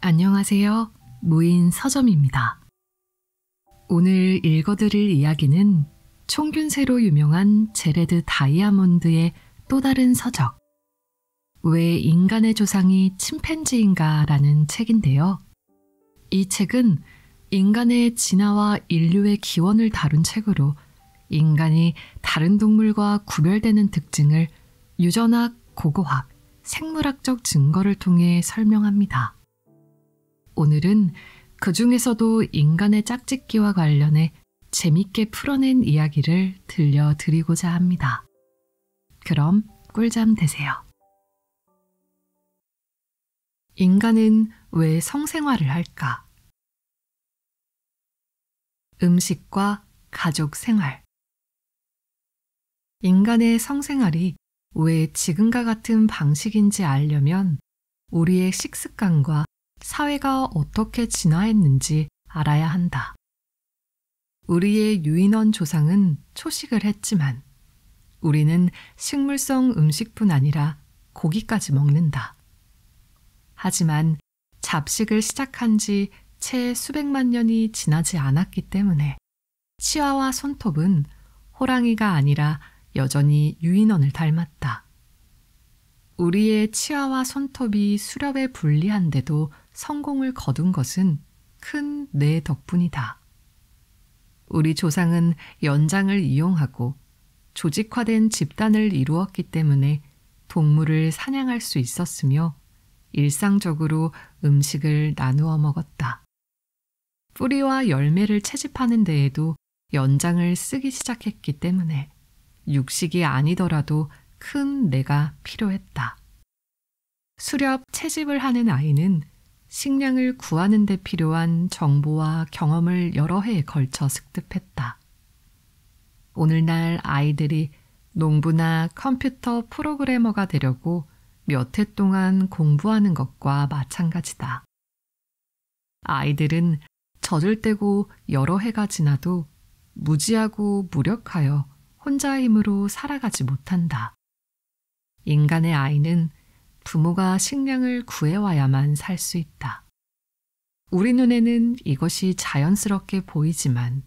안녕하세요. 무인 서점입니다. 오늘 읽어드릴 이야기는 총균세로 유명한 제레드 다이아몬드의 또 다른 서적, 왜 인간의 조상이 침팬지인가 라는 책인데요. 이 책은 인간의 진화와 인류의 기원을 다룬 책으로 인간이 다른 동물과 구별되는 특징을 유전학, 고고학, 생물학적 증거를 통해 설명합니다. 오늘은 그 중에서도 인간의 짝짓기와 관련해 재밌게 풀어낸 이야기를 들려드리고자 합니다. 그럼 꿀잠 되세요. 인간은 왜 성생활을 할까? 음식과 가족 생활. 인간의 성생활이 왜 지금과 같은 방식인지 알려면 우리의 식습관과 사회가 어떻게 진화했는지 알아야 한다. 우리의 유인원 조상은 초식을 했지만 우리는 식물성 음식뿐 아니라 고기까지 먹는다. 하지만 잡식을 시작한 지채 수백만 년이 지나지 않았기 때문에 치아와 손톱은 호랑이가 아니라 여전히 유인원을 닮았다. 우리의 치아와 손톱이 수렵에 불리한데도 성공을 거둔 것은 큰 뇌 덕분이다. 우리 조상은 연장을 이용하고 조직화된 집단을 이루었기 때문에 동물을 사냥할 수 있었으며 일상적으로 음식을 나누어 먹었다. 뿌리와 열매를 채집하는 데에도 연장을 쓰기 시작했기 때문에 육식이 아니더라도 큰 내가 필요했다. 수렵 채집을 하는 아이는 식량을 구하는 데 필요한 정보와 경험을 여러 해에 걸쳐 습득했다. 오늘날 아이들이 농부나 컴퓨터 프로그래머가 되려고 몇 해 동안 공부하는 것과 마찬가지다. 아이들은 젖을 떼고 여러 해가 지나도 무지하고 무력하여 혼자 힘으로 살아가지 못한다. 인간의 아이는 부모가 식량을 구해와야만 살 수 있다. 우리 눈에는 이것이 자연스럽게 보이지만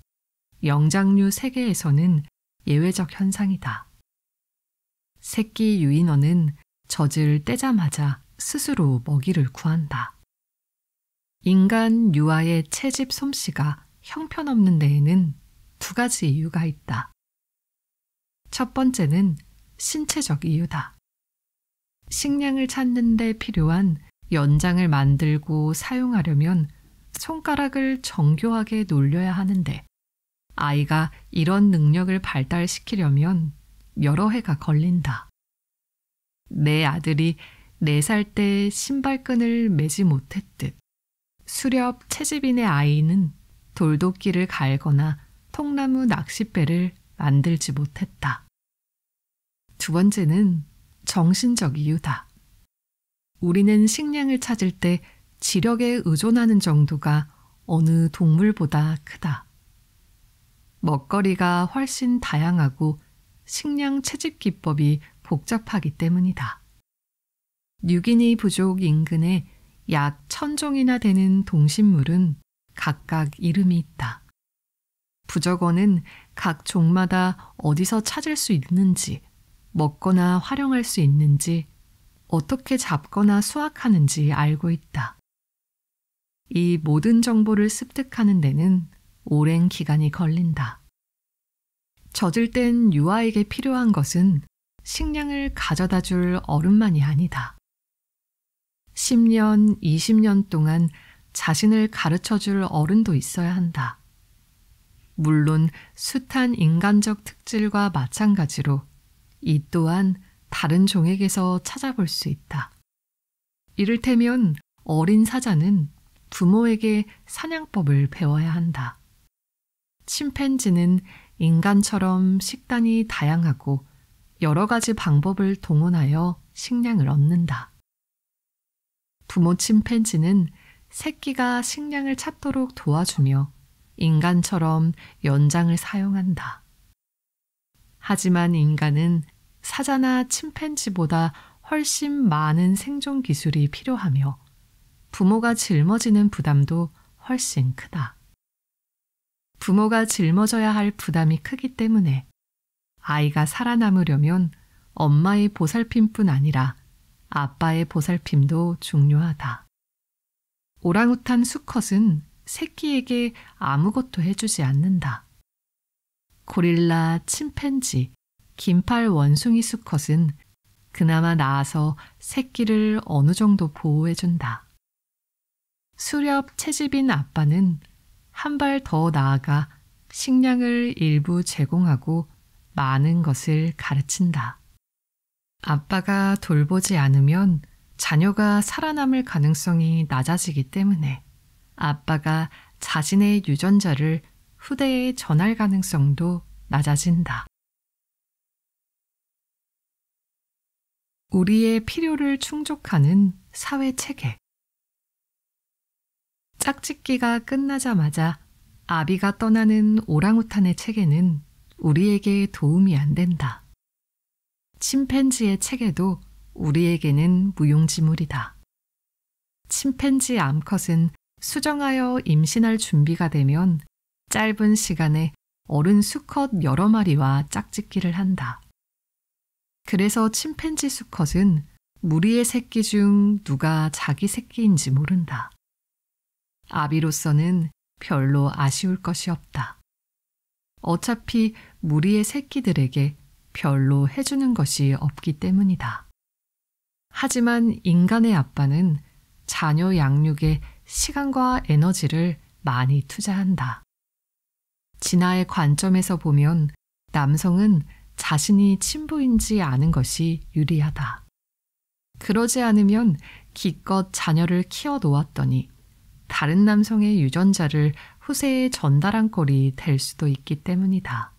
영장류 세계에서는 예외적 현상이다. 새끼 유인어는 젖을 떼자마자 스스로 먹이를 구한다. 인간 유아의 채집 솜씨가 형편없는 데에는 두 가지 이유가 있다. 첫 번째는 신체적 이유다. 식량을 찾는 데 필요한 연장을 만들고 사용하려면 손가락을 정교하게 놀려야 하는데 아이가 이런 능력을 발달시키려면 여러 해가 걸린다. 내 아들이 4살 때 신발끈을 매지 못했듯 수렵 채집인의 아이는 돌도끼를 갈거나 통나무 낚싯배를 만들지 못했다. 두 번째는 정신적 이유다. 우리는 식량을 찾을 때 지력에 의존하는 정도가 어느 동물보다 크다. 먹거리가 훨씬 다양하고 식량 채집 기법이 복잡하기 때문이다. 뉴기니 부족 인근에 약 천종이나 되는 동식물은 각각 이름이 있다. 부적어는 각 종마다 어디서 찾을 수 있는지, 먹거나 활용할 수 있는지, 어떻게 잡거나 수확하는지 알고 있다. 이 모든 정보를 습득하는 데는 오랜 기간이 걸린다. 젖을 땐 유아에게 필요한 것은 식량을 가져다 줄 어른만이 아니다. 10년, 20년 동안 자신을 가르쳐 줄 어른도 있어야 한다. 물론 숱한 인간적 특질과 마찬가지로 이 또한 다른 종에게서 찾아볼 수 있다. 이를테면 어린 사자는 부모에게 사냥법을 배워야 한다. 침팬지는 인간처럼 식단이 다양하고 여러 가지 방법을 동원하여 식량을 얻는다. 부모 침팬지는 새끼가 식량을 찾도록 도와주며 인간처럼 연장을 사용한다. 하지만 인간은 사자나 침팬지보다 훨씬 많은 생존 기술이 필요하며 부모가 짊어지는 부담도 훨씬 크다. 부모가 짊어져야 할 부담이 크기 때문에 아이가 살아남으려면 엄마의 보살핌뿐 아니라 아빠의 보살핌도 중요하다. 오랑우탄 수컷은 새끼에게 아무것도 해주지 않는다. 고릴라, 침팬지, 긴팔 원숭이 수컷은 그나마 나아서 새끼를 어느 정도 보호해준다. 수렵 채집인 아빠는 한 발 더 나아가 식량을 일부 제공하고 많은 것을 가르친다. 아빠가 돌보지 않으면 자녀가 살아남을 가능성이 낮아지기 때문에 아빠가 자신의 유전자를 후대에 전할 가능성도 낮아진다. 우리의 필요를 충족하는 사회 체계. 짝짓기가 끝나자마자 아비가 떠나는 오랑우탄의 체계는 우리에게 도움이 안 된다. 침팬지의 책에도 우리에게는 무용지물이다. 침팬지 암컷은 수정하여 임신할 준비가 되면 짧은 시간에 어른 수컷 여러 마리와 짝짓기를 한다. 그래서 침팬지 수컷은 무리의 새끼 중 누가 자기 새끼인지 모른다. 아비로서는 별로 아쉬울 것이 없다. 어차피 무리의 새끼들에게 별로 해주는 것이 없기 때문이다. 하지만 인간의 아빠는 자녀 양육에 시간과 에너지를 많이 투자한다. 진아의 관점에서 보면 남성은 자신이 친부인지 아는 것이 유리하다. 그러지 않으면 기껏 자녀를 키워놓았더니 다른 남성의 유전자를 후세에 전달한 꼴이 될 수도 있기 때문이다.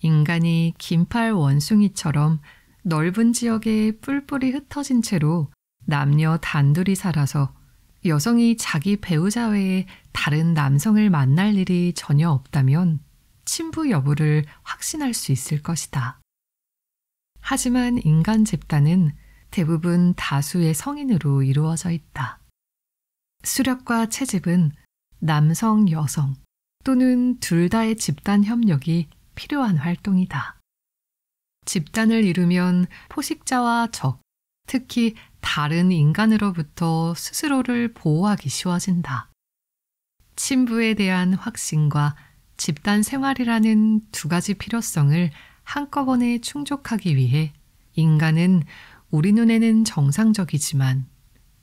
인간이 긴팔 원숭이처럼 넓은 지역에 뿔뿔이 흩어진 채로 남녀 단둘이 살아서 여성이 자기 배우자 외에 다른 남성을 만날 일이 전혀 없다면 친부 여부를 확신할 수 있을 것이다. 하지만 인간 집단은 대부분 다수의 성인으로 이루어져 있다. 수렵과 채집은 남성, 여성 또는 둘 다의 집단 협력이 필요한 활동이다. 집단을 이루면 포식자와 적, 특히 다른 인간으로부터 스스로를 보호하기 쉬워진다. 친부에 대한 확신과 집단 생활이라는 두 가지 필요성을 한꺼번에 충족하기 위해 인간은 우리 눈에는 정상적이지만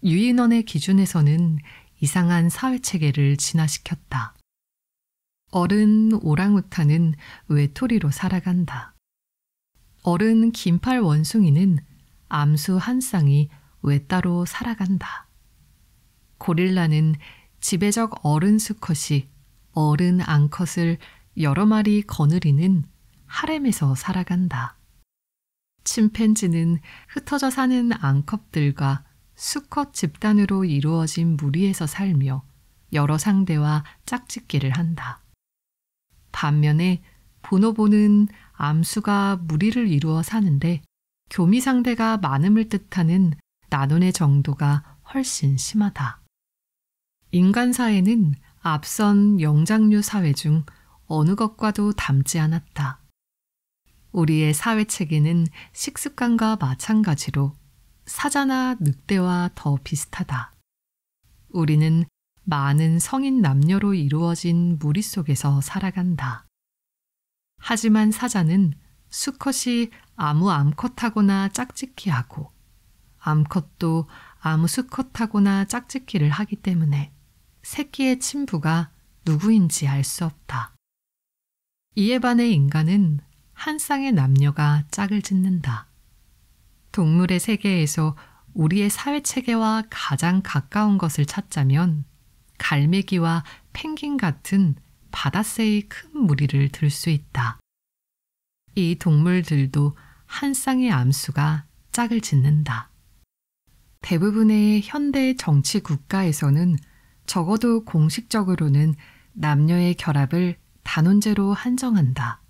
유인원의 기준에서는 이상한 사회체계를 진화시켰다. 어른 오랑우탄은 외톨이로 살아간다. 어른 긴팔 원숭이는 암수 한 쌍이 외따로 살아간다. 고릴라는 지배적 어른 수컷이 어른 앙컷을 여러 마리 거느리는 하렘에서 살아간다. 침팬지는 흩어져 사는 앙컷들과 수컷 집단으로 이루어진 무리에서 살며 여러 상대와 짝짓기를 한다. 반면에 보노보는 암수가 무리를 이루어 사는데 교미 상대가 많음을 뜻하는 나눈의 정도가 훨씬 심하다. 인간 사회는 앞선 영장류 사회 중 어느 것과도 닮지 않았다. 우리의 사회 체계는 식습관과 마찬가지로 사자나 늑대와 더 비슷하다. 우리는 많은 성인 남녀로 이루어진 무리 속에서 살아간다. 하지만 사자는 수컷이 아무 암컷하고나 짝짓기하고 암컷도 아무 수컷하고나 짝짓기를 하기 때문에 새끼의 친부가 누구인지 알 수 없다. 이에 반해 인간은 한 쌍의 남녀가 짝을 짓는다. 동물의 세계에서 우리의 사회 체계와 가장 가까운 것을 찾자면 갈매기와 펭귄 같은 바다새의 큰 무리를 들 수 있다. 이 동물들도 한 쌍의 암수가 짝을 짓는다. 대부분의 현대 정치 국가에서는 적어도 공식적으로는 남녀의 결합을 단원제로 한정한다.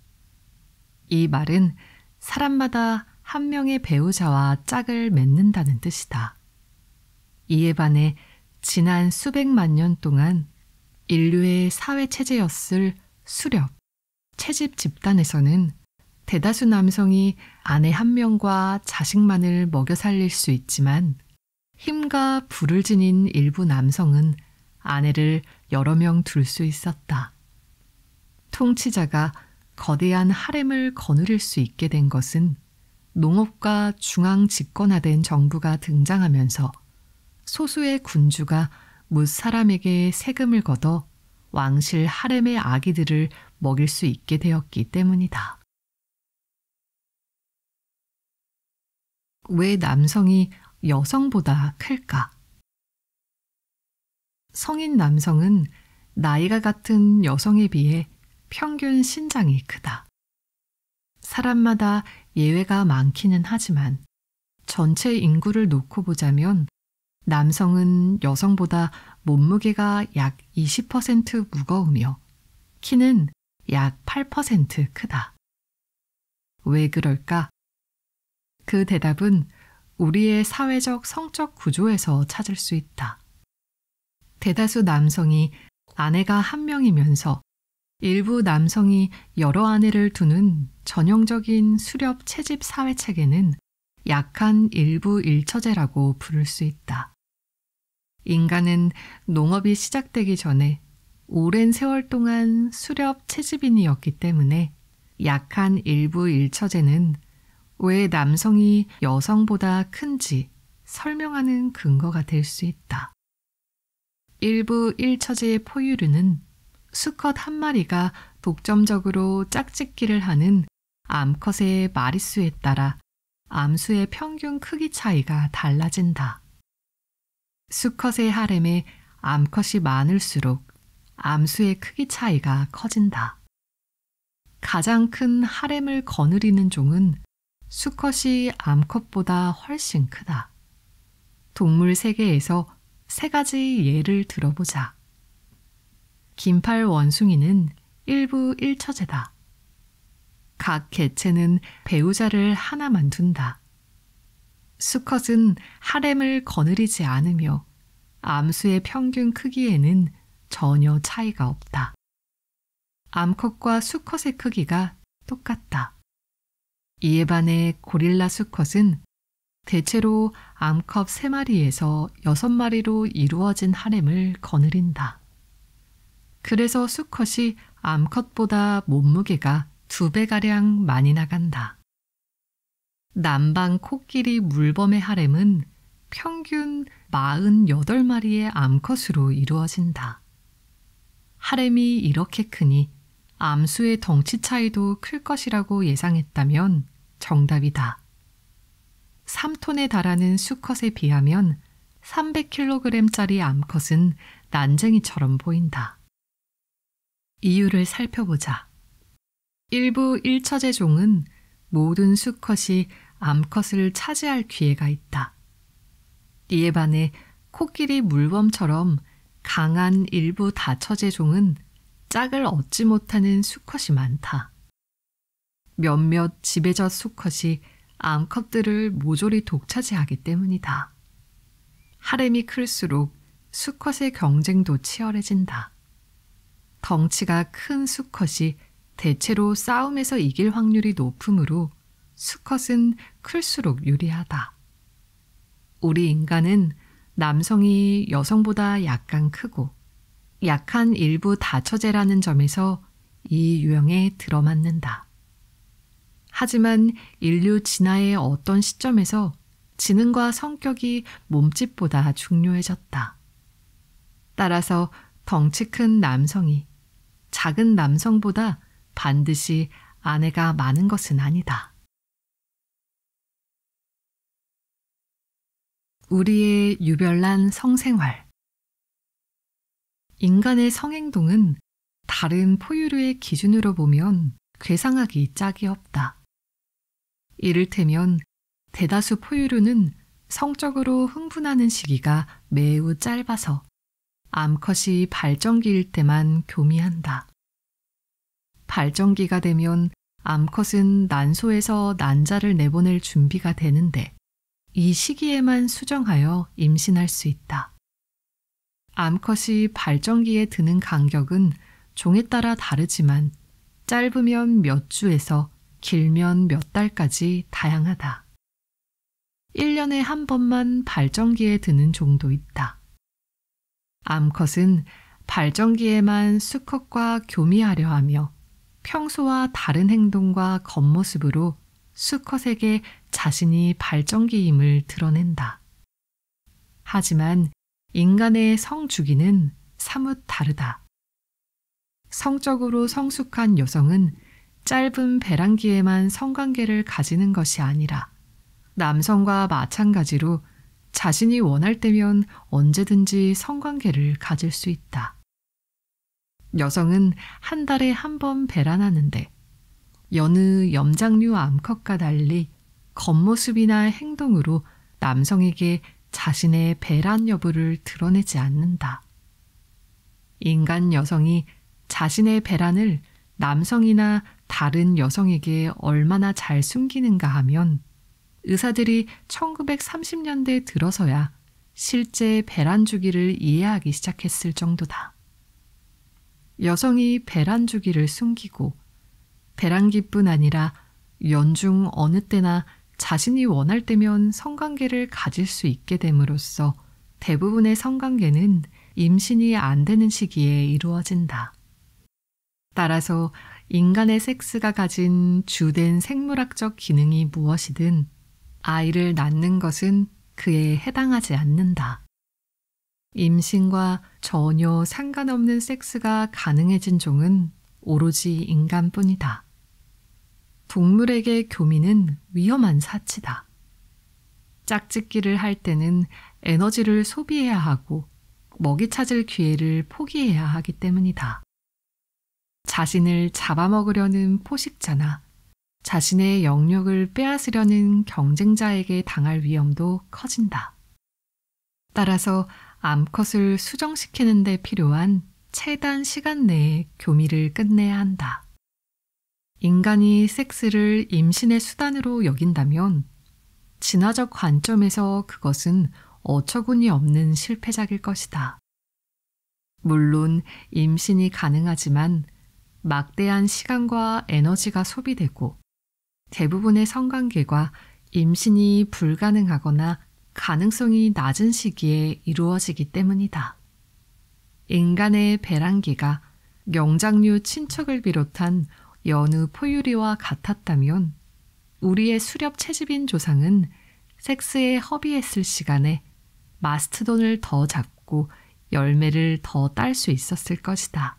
이 말은 사람마다 한 명의 배우자와 짝을 맺는다는 뜻이다. 이에 반해 지난 수백만 년 동안 인류의 사회 체제였을 수렵, 채집 집단에서는 대다수 남성이 아내 한 명과 자식만을 먹여 살릴 수 있지만 힘과 부를 지닌 일부 남성은 아내를 여러 명 둘 수 있었다. 통치자가 거대한 하렘을 거느릴 수 있게 된 것은 농업과 중앙 집권화된 정부가 등장하면서 소수의 군주가 못 사람에게 세금을 걷어 왕실 하렘의 아기들을 먹일 수 있게 되었기 때문이다. 왜 남성이 여성보다 클까? 성인 남성은 나이가 같은 여성에 비해 평균 신장이 크다. 사람마다 예외가 많기는 하지만 전체 인구를 놓고 보자면 남성은 여성보다 몸무게가 약 20% 무거우며 키는 약 8% 크다. 왜 그럴까? 그 대답은 우리의 사회적 성적 구조에서 찾을 수 있다. 대다수 남성이 아내가 한 명이면서 일부 남성이 여러 아내를 두는 전형적인 수렵 채집 사회 체계는 약한 일부 일처제라고 부를 수 있다. 인간은 농업이 시작되기 전에 오랜 세월 동안 수렵 채집인이었기 때문에 약한 일부 일처제는 왜 남성이 여성보다 큰지 설명하는 근거가 될 수 있다. 일부 일처제의 포유류는 수컷 한 마리가 독점적으로 짝짓기를 하는 암컷의 마리수에 따라 암수의 평균 크기 차이가 달라진다. 수컷의 하렘에 암컷이 많을수록 암수의 크기 차이가 커진다. 가장 큰 하렘을 거느리는 종은 수컷이 암컷보다 훨씬 크다. 동물 세계에서 세 가지 예를 들어보자. 긴팔 원숭이는 일부 일처제다. 각 개체는 배우자를 하나만 둔다. 수컷은 하렘을 거느리지 않으며 암수의 평균 크기에는 전혀 차이가 없다. 암컷과 수컷의 크기가 똑같다. 이에 반해 고릴라 수컷은 대체로 암컷 3마리에서 6마리로 이루어진 하렘을 거느린다. 그래서 수컷이 암컷보다 몸무게가 두 배가량 많이 나간다. 남방 코끼리 물범의 하렘은 평균 48마리의 암컷으로 이루어진다. 하렘이 이렇게 크니 암수의 덩치 차이도 클 것이라고 예상했다면 정답이다. 3톤에 달하는 수컷에 비하면 300kg짜리 암컷은 난쟁이처럼 보인다. 이유를 살펴보자. 일부 일처제 종은 모든 수컷이 암컷을 차지할 기회가 있다. 이에 반해 코끼리 물범처럼 강한 일부 다처제 종은 짝을 얻지 못하는 수컷이 많다. 몇몇 지배적 수컷이 암컷들을 모조리 독차지하기 때문이다. 하렘이 클수록 수컷의 경쟁도 치열해진다. 덩치가 큰 수컷이 대체로 싸움에서 이길 확률이 높으므로 수컷은 클수록 유리하다. 우리 인간은 남성이 여성보다 약간 크고 약한 일부 다처제라는 점에서 이 유형에 들어맞는다. 하지만 인류 진화의 어떤 시점에서 지능과 성격이 몸집보다 중요해졌다. 따라서 덩치 큰 남성이 작은 남성보다 반드시 아내가 많은 것은 아니다. 우리의 유별난 성생활. 인간의 성행동은 다른 포유류의 기준으로 보면 괴상하기 짝이 없다. 이를테면 대다수 포유류는 성적으로 흥분하는 시기가 매우 짧아서 암컷이 발정기일 때만 교미한다. 발정기가 되면 암컷은 난소에서 난자를 내보낼 준비가 되는데 이 시기에만 수정하여 임신할 수 있다. 암컷이 발정기에 드는 간격은 종에 따라 다르지만 짧으면 몇 주에서 길면 몇 달까지 다양하다. 1년에 한 번만 발정기에 드는 종도 있다. 암컷은 발정기에만 수컷과 교미하려 하며 평소와 다른 행동과 겉모습으로 수컷에게 자신이 발전기임을 드러낸다. 하지만 인간의 성 주기는 사뭇 다르다. 성적으로 성숙한 여성은 짧은 배란기에만 성관계를 가지는 것이 아니라 남성과 마찬가지로 자신이 원할 때면 언제든지 성관계를 가질 수 있다. 여성은 한 달에 한 번 배란하는데 여느 염장류 암컷과 달리 겉모습이나 행동으로 남성에게 자신의 배란 여부를 드러내지 않는다. 인간 여성이 자신의 배란을 남성이나 다른 여성에게 얼마나 잘 숨기는가 하면 의사들이 1930년대 들어서야 실제 배란 주기를 이해하기 시작했을 정도다. 여성이 배란 주기를 숨기고 배란기뿐 아니라 연중 어느 때나 자신이 원할 때면 성관계를 가질 수 있게 됨으로써 대부분의 성관계는 임신이 안 되는 시기에 이루어진다. 따라서 인간의 섹스가 가진 주된 생물학적 기능이 무엇이든 아이를 낳는 것은 그에 해당하지 않는다. 임신과 전혀 상관없는 섹스가 가능해진 종은 오로지 인간뿐이다. 동물에게 교미는 위험한 사치다. 짝짓기를 할 때는 에너지를 소비해야 하고 먹이 찾을 기회를 포기해야 하기 때문이다. 자신을 잡아먹으려는 포식자나 자신의 영역을 빼앗으려는 경쟁자에게 당할 위험도 커진다. 따라서 암컷을 수정시키는 데 필요한 최단 시간 내에 교미를 끝내야 한다. 인간이 섹스를 임신의 수단으로 여긴다면 진화적 관점에서 그것은 어처구니 없는 실패작일 것이다. 물론 임신이 가능하지만 막대한 시간과 에너지가 소비되고 대부분의 성관계가 임신이 불가능하거나 가능성이 낮은 시기에 이루어지기 때문이다. 인간의 배란기가 영장류 친척을 비롯한 여느 포유리와 같았다면 우리의 수렵 채집인 조상은 섹스에 허비했을 시간에 마스트돈을 더 잡고 열매를 더 딸 수 있었을 것이다.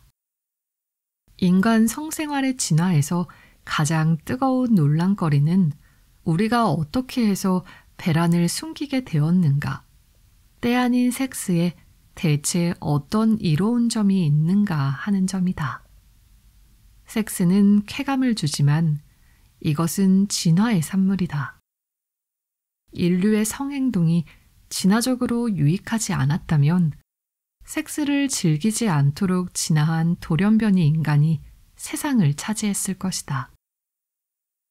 인간 성생활의 진화에서 가장 뜨거운 논란거리는 우리가 어떻게 해서 배란을 숨기게 되었는가, 때 아닌 섹스에 대체 어떤 이로운 점이 있는가 하는 점이다. 섹스는 쾌감을 주지만 이것은 진화의 산물이다. 인류의 성행동이 진화적으로 유익하지 않았다면 섹스를 즐기지 않도록 진화한 돌연변이 인간이 세상을 차지했을 것이다.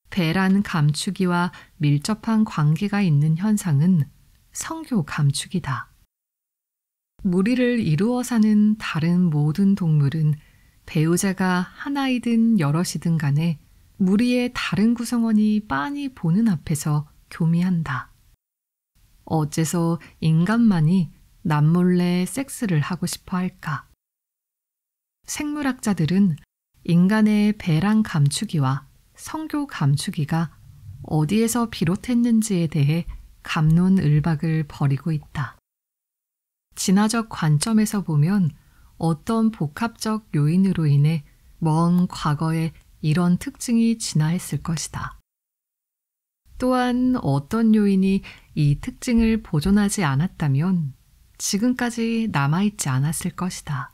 배란 감추기와 밀접한 관계가 있는 현상은 성교 감추기다. 무리를 이루어 사는 다른 모든 동물은 배우자가 하나이든 여럿이든 간에 무리의 다른 구성원이 빤히 보는 앞에서 교미한다. 어째서 인간만이 남몰래 섹스를 하고 싶어 할까? 생물학자들은 인간의 배랑 감추기와 성교 감추기가 어디에서 비롯했는지에 대해 감론을박을 벌이고 있다. 진화적 관점에서 보면 어떤 복합적 요인으로 인해 먼 과거에 이런 특징이 진화했을 것이다. 또한 어떤 요인이 이 특징을 보존하지 않았다면 지금까지 남아있지 않았을 것이다.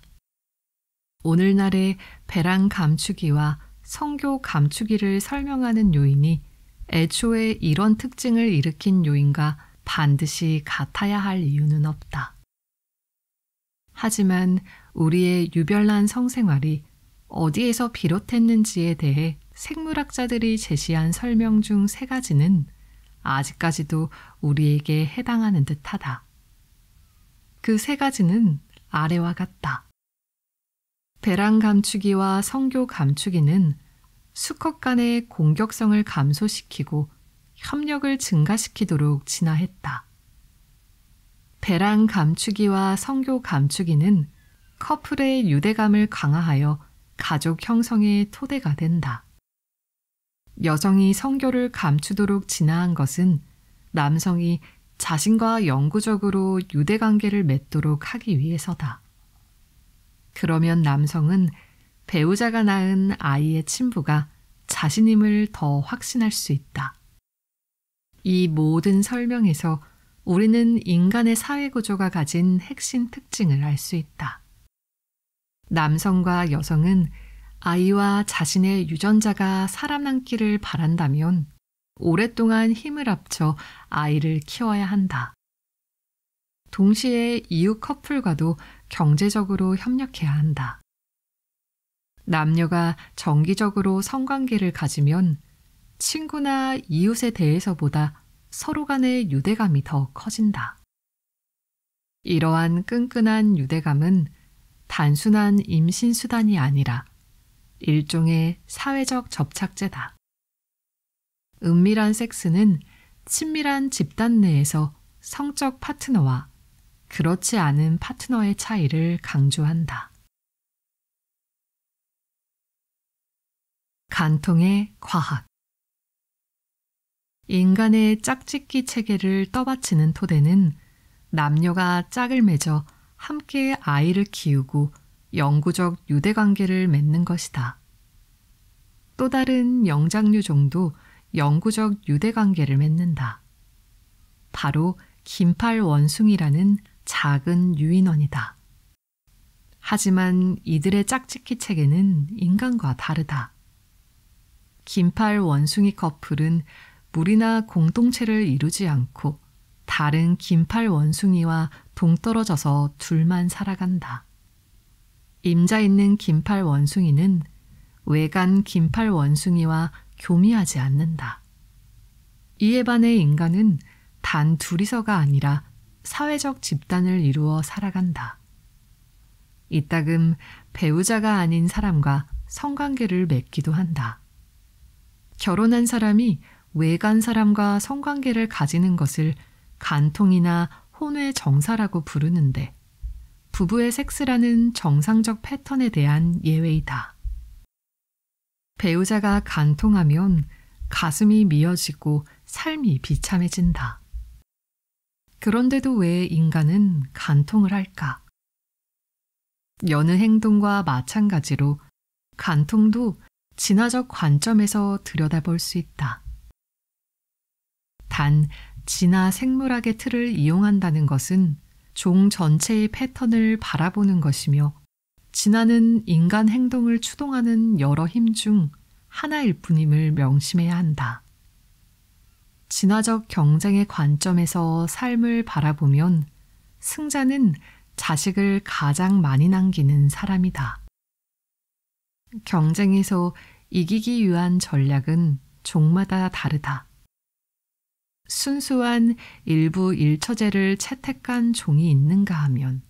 오늘날의 배랑 감추기와 성교 감추기를 설명하는 요인이 애초에 이런 특징을 일으킨 요인과 반드시 같아야 할 이유는 없다. 하지만 우리의 유별난 성생활이 어디에서 비롯했는지에 대해 생물학자들이 제시한 설명 중 세 가지는 아직까지도 우리에게 해당하는 듯하다. 그 세 가지는 아래와 같다. 배랑 감추기와 성교 감추기는 수컷 간의 공격성을 감소시키고 협력을 증가시키도록 진화했다. 배랑 감추기와 성교 감추기는 커플의 유대감을 강화하여 가족 형성의 토대가 된다. 여성이 성교를 감추도록 진화한 것은 남성이 자신과 영구적으로 유대 관계를 맺도록 하기 위해서다. 그러면 남성은 배우자가 낳은 아이의 친부가 자신임을 더 확신할 수 있다. 이 모든 설명에서 우리는 인간의 사회 구조가 가진 핵심 특징을 알 수 있다. 남성과 여성은 아이와 자신의 유전자가 살아남기를 바란다면 오랫동안 힘을 합쳐 아이를 키워야 한다. 동시에 이웃 커플과도 경제적으로 협력해야 한다. 남녀가 정기적으로 성관계를 가지면 친구나 이웃에 대해서보다 서로 간의 유대감이 더 커진다. 이러한 끈끈한 유대감은 단순한 임신수단이 아니라 일종의 사회적 접착제다. 은밀한 섹스는 친밀한 집단 내에서 성적 파트너와 그렇지 않은 파트너의 차이를 강조한다. 간통의 과학 인간의 짝짓기 체계를 떠받치는 토대는 남녀가 짝을 맺어 함께 아이를 키우고 영구적 유대 관계를 맺는 것이다. 또 다른 영장류종도 영구적 유대 관계를 맺는다. 바로 긴팔 원숭이라는 작은 유인원이다. 하지만 이들의 짝짓기 체계는 인간과 다르다. 긴팔 원숭이 커플은 물이나 공동체를 이루지 않고 다른 긴팔 원숭이와 동떨어져서 둘만 살아간다. 임자 있는 긴팔 원숭이는 외간 긴팔 원숭이와 교미하지 않는다. 이에 반해 인간은 단 둘이서가 아니라 사회적 집단을 이루어 살아간다. 이따금 배우자가 아닌 사람과 성관계를 맺기도 한다. 결혼한 사람이 외간 사람과 성관계를 가지는 것을 간통이나 혼외 정사라고 부르는데 부부의 섹스라는 정상적 패턴에 대한 예외이다. 배우자가 간통하면 가슴이 미어지고 삶이 비참해진다. 그런데도 왜 인간은 간통을 할까? 여느 행동과 마찬가지로 간통도 진화적 관점에서 들여다볼 수 있다. 단 진화 생물학의 틀을 이용한다는 것은 종 전체의 패턴을 바라보는 것이며 진화는 인간 행동을 추동하는 여러 힘 중 하나일 뿐임을 명심해야 한다. 진화적 경쟁의 관점에서 삶을 바라보면 승자는 자식을 가장 많이 남기는 사람이다. 경쟁에서 이기기 위한 전략은 종마다 다르다. 순수한 일부 일처제를 채택한 종이 있는가 하면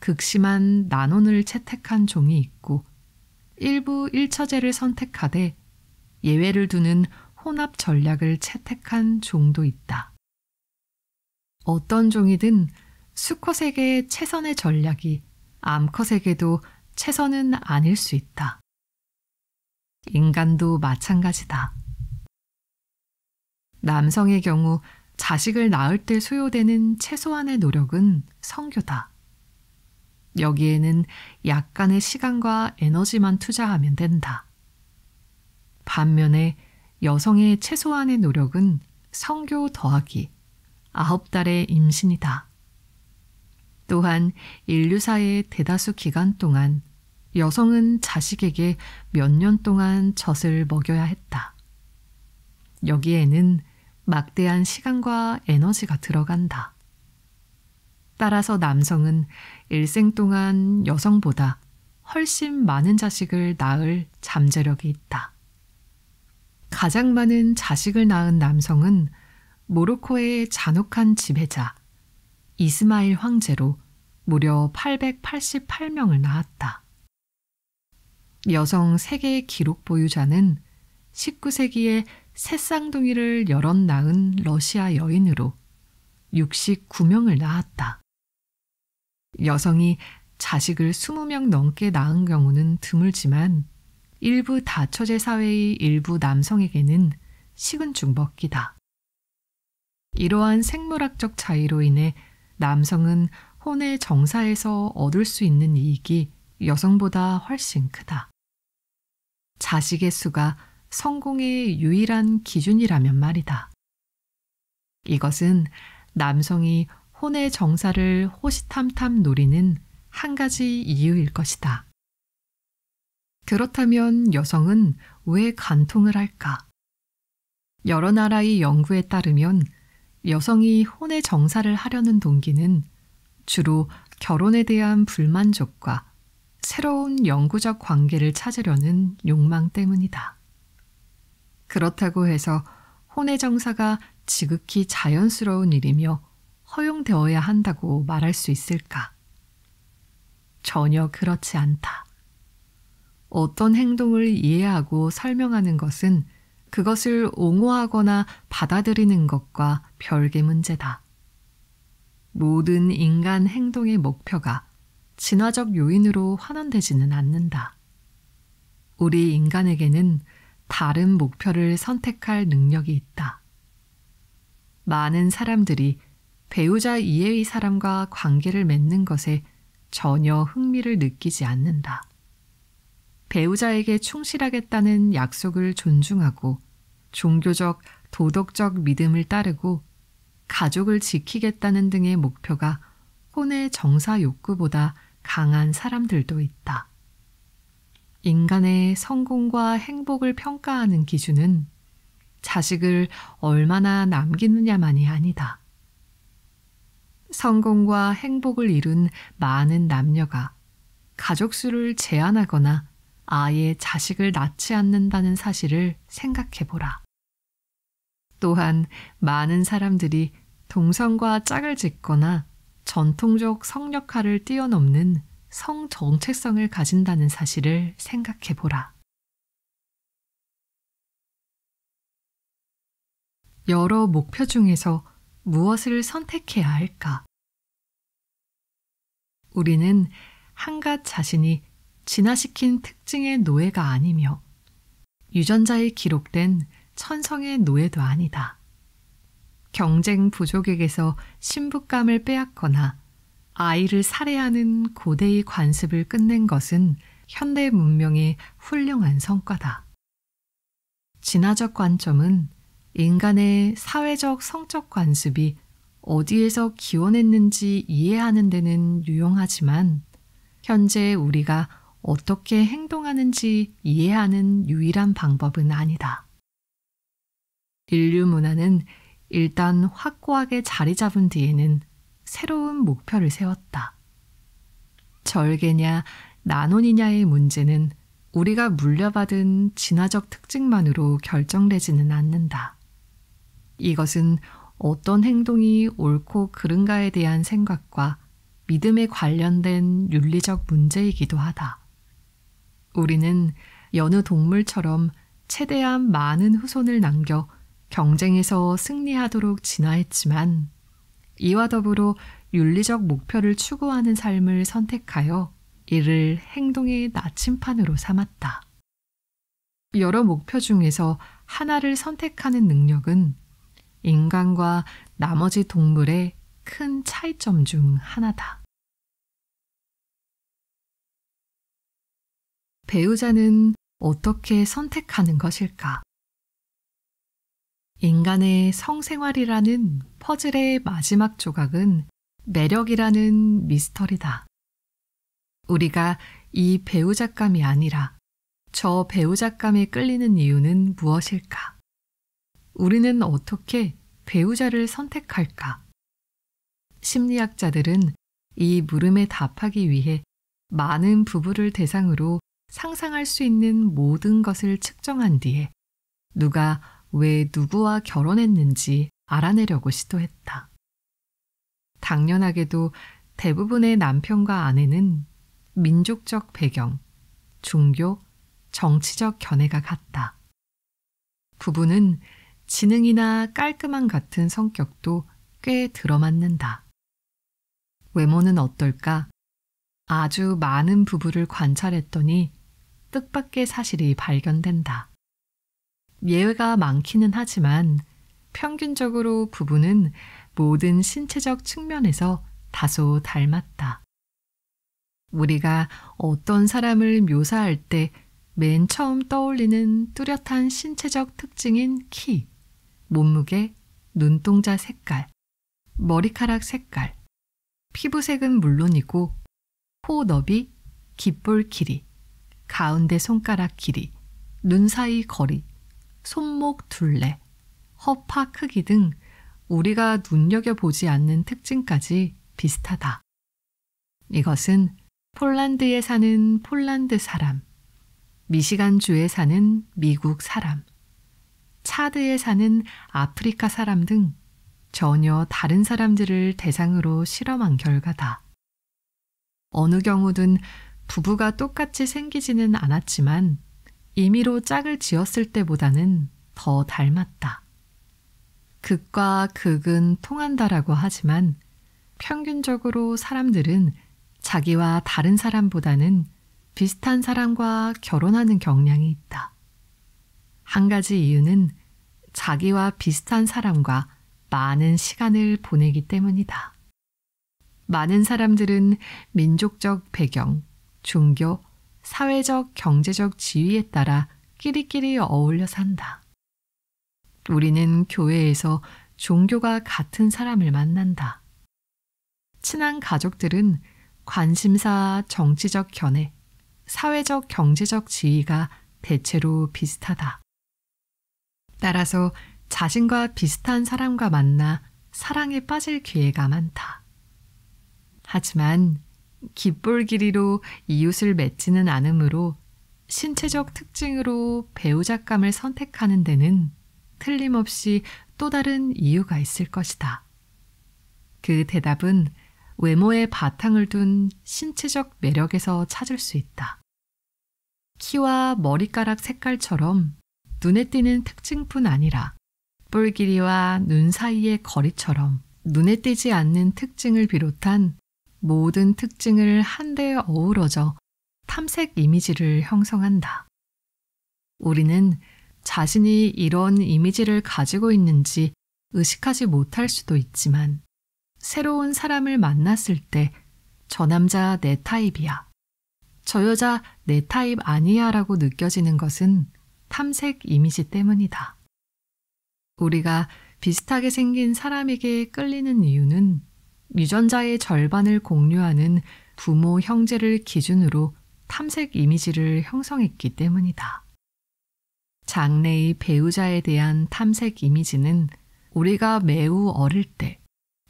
극심한 난원을 채택한 종이 있고 일부 일처제를 선택하되 예외를 두는 혼합 전략을 채택한 종도 있다. 어떤 종이든 수컷에게 최선의 전략이 암컷에게도 최선은 아닐 수 있다. 인간도 마찬가지다. 남성의 경우 자식을 낳을 때 소요되는 최소한의 노력은 성교다. 여기에는 약간의 시간과 에너지만 투자하면 된다. 반면에 여성의 최소한의 노력은 성교 더하기 아홉 달의 임신이다. 또한 인류사의 대다수 기간 동안 여성은 자식에게 몇 년 동안 젖을 먹여야 했다. 여기에는 막대한 시간과 에너지가 들어간다. 따라서 남성은 일생 동안 여성보다 훨씬 많은 자식을 낳을 잠재력이 있다. 가장 많은 자식을 낳은 남성은 모로코의 잔혹한 지배자 이스마일 황제로 무려 888명을 낳았다. 여성 세계 기록 보유자는 19세기에 새 쌍둥이를 여럿 낳은 러시아 여인으로 69명을 낳았다. 여성이 자식을 20명 넘게 낳은 경우는 드물지만 일부 다처제 사회의 일부 남성에게는 식은죽 먹기다. 이러한 생물학적 차이로 인해 남성은 혼의 정사에서 얻을 수 있는 이익이 여성보다 훨씬 크다. 자식의 수가 성공의 유일한 기준이라면 말이다. 이것은 남성이 혼의 정사를 호시탐탐 노리는 한 가지 이유일 것이다. 그렇다면 여성은 왜 간통을 할까? 여러 나라의 연구에 따르면 여성이 혼의 정사를 하려는 동기는 주로 결혼에 대한 불만족과 새로운 영구적 관계를 찾으려는 욕망 때문이다. 그렇다고 해서 혼의 정사가 지극히 자연스러운 일이며 허용되어야 한다고 말할 수 있을까? 전혀 그렇지 않다. 어떤 행동을 이해하고 설명하는 것은 그것을 옹호하거나 받아들이는 것과 별개 문제다. 모든 인간 행동의 목표가 진화적 요인으로 환원되지는 않는다. 우리 인간에게는 다른 목표를 선택할 능력이 있다. 많은 사람들이 배우자 이외의 사람과 관계를 맺는 것에 전혀 흥미를 느끼지 않는다. 배우자에게 충실하겠다는 약속을 존중하고 종교적, 도덕적 믿음을 따르고 가족을 지키겠다는 등의 목표가 혼의 정사 욕구보다 강한 사람들도 있다. 인간의 성공과 행복을 평가하는 기준은 자식을 얼마나 남기느냐만이 아니다. 성공과 행복을 이룬 많은 남녀가 가족 수를 제한하거나 아예 자식을 낳지 않는다는 사실을 생각해보라. 또한 많은 사람들이 동성과 짝을 짓거나 전통적 성역할을 뛰어넘는 성 정체성을 가진다는 사실을 생각해 보라. 여러 목표 중에서 무엇을 선택해야 할까? 우리는 한갓 자신이 진화시킨 특징의 노예가 아니며 유전자에 기록된 천성의 노예도 아니다. 경쟁 부족에게서 신부감을 빼앗거나 아이를 살해하는 고대의 관습을 끝낸 것은 현대 문명의 훌륭한 성과다. 진화적 관점은 인간의 사회적 성적 관습이 어디에서 기원했는지 이해하는 데는 유용하지만 현재 우리가 어떻게 행동하는지 이해하는 유일한 방법은 아니다. 인류 문화는 일단 확고하게 자리 잡은 뒤에는 새로운 목표를 세웠다. 절개냐 나논이냐의 문제는 우리가 물려받은 진화적 특징만으로 결정되지는 않는다. 이것은 어떤 행동이 옳고 그른가에 대한 생각과 믿음에 관련된 윤리적 문제이기도 하다. 우리는 여느 동물처럼 최대한 많은 후손을 남겨 경쟁에서 승리하도록 진화했지만 이와 더불어 윤리적 목표를 추구하는 삶을 선택하여 이를 행동의 나침판으로 삼았다. 여러 목표 중에서 하나를 선택하는 능력은 인간과 나머지 동물의 큰 차이점 중 하나다. 배우자는 어떻게 선택하는 것일까? 인간의 성생활이라는 퍼즐의 마지막 조각은 매력이라는 미스터리다. 우리가 이 배우작감이 아니라 저 배우작감에 끌리는 이유는 무엇일까? 우리는 어떻게 배우자를 선택할까? 심리학자들은 이 물음에 답하기 위해 많은 부부를 대상으로 상상할 수 있는 모든 것을 측정한 뒤에 누가 왜 누구와 결혼했는지 알아내려고 시도했다. 당연하게도 대부분의 남편과 아내는 민족적 배경, 종교, 정치적 견해가 같다. 부부는 지능이나 깔끔함 같은 성격도 꽤 들어맞는다. 외모는 어떨까? 아주 많은 부부를 관찰했더니 뜻밖의 사실이 발견된다. 예외가 많기는 하지만 평균적으로 부부는 모든 신체적 측면에서 다소 닮았다. 우리가 어떤 사람을 묘사할 때 맨 처음 떠올리는 뚜렷한 신체적 특징인 키, 몸무게, 눈동자 색깔, 머리카락 색깔, 피부색은 물론이고 코 너비, 귓볼 길이, 가운데 손가락 길이, 눈 사이 거리, 손목 둘레, 허파 크기 등 우리가 눈여겨보지 않는 특징까지 비슷하다. 이것은 폴란드에 사는 폴란드 사람, 미시간주에 사는 미국 사람, 차드에 사는 아프리카 사람 등 전혀 다른 사람들을 대상으로 실험한 결과다. 어느 경우든 부부가 똑같이 생기지는 않았지만 임의로 짝을 지었을 때보다는 더 닮았다. 극과 극은 통한다라고 하지만 평균적으로 사람들은 자기와 다른 사람보다는 비슷한 사람과 결혼하는 경향이 있다. 한 가지 이유는 자기와 비슷한 사람과 많은 시간을 보내기 때문이다. 많은 사람들은 민족적 배경, 종교, 사회적, 경제적 지위에 따라 끼리끼리 어울려 산다. 우리는 교회에서 종교가 같은 사람을 만난다. 친한 가족들은 관심사, 정치적 견해, 사회적, 경제적 지위가 대체로 비슷하다. 따라서 자신과 비슷한 사람과 만나 사랑에 빠질 기회가 많다. 하지만 깃볼길이로 이웃을 맺지는 않으므로 신체적 특징으로 배우작감을 선택하는 데는 틀림없이 또 다른 이유가 있을 것이다. 그 대답은 외모에 바탕을 둔 신체적 매력에서 찾을 수 있다. 키와 머리카락 색깔처럼 눈에 띄는 특징뿐 아니라 뿔 길이와 눈 사이의 거리처럼 눈에 띄지 않는 특징을 비롯한 모든 특징을 한데 어우러져 탐색 이미지를 형성한다. 우리는 자신이 이런 이미지를 가지고 있는지 의식하지 못할 수도 있지만 새로운 사람을 만났을 때 저 남자 내 타입이야. 저 여자 내 타입 아니야 라고 느껴지는 것은 탐색 이미지 때문이다. 우리가 비슷하게 생긴 사람에게 끌리는 이유는 유전자의 절반을 공유하는 부모, 형제를 기준으로 탐색 이미지를 형성했기 때문이다. 장래의 배우자에 대한 탐색 이미지는 우리가 매우 어릴 때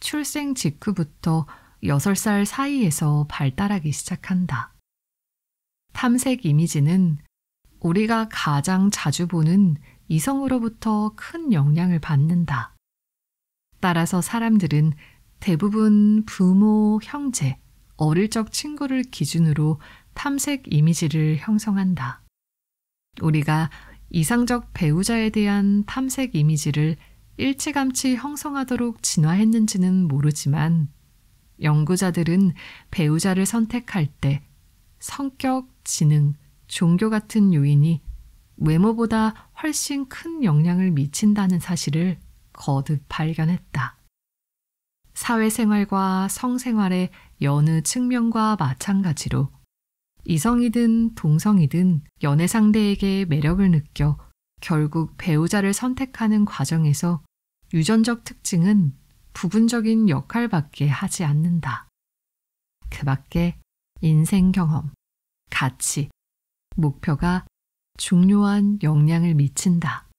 출생 직후부터 6살 사이에서 발달하기 시작한다. 탐색 이미지는 우리가 가장 자주 보는 이성으로부터 큰 영향을 받는다. 따라서 사람들은 대부분 부모, 형제, 어릴 적 친구를 기준으로 탐색 이미지를 형성한다. 우리가 이상적 배우자에 대한 탐색 이미지를 일찌감치 형성하도록 진화했는지는 모르지만 연구자들은 배우자를 선택할 때 성격, 지능, 종교 같은 요인이 외모보다 훨씬 큰 영향을 미친다는 사실을 거듭 발견했다. 사회생활과 성생활의 여느 측면과 마찬가지로 이성이든 동성이든 연애 상대에게 매력을 느껴 결국 배우자를 선택하는 과정에서 유전적 특징은 부분적인 역할밖에 하지 않는다. 그 밖에 인생 경험, 가치, 목표가 중요한 영향을 미친다.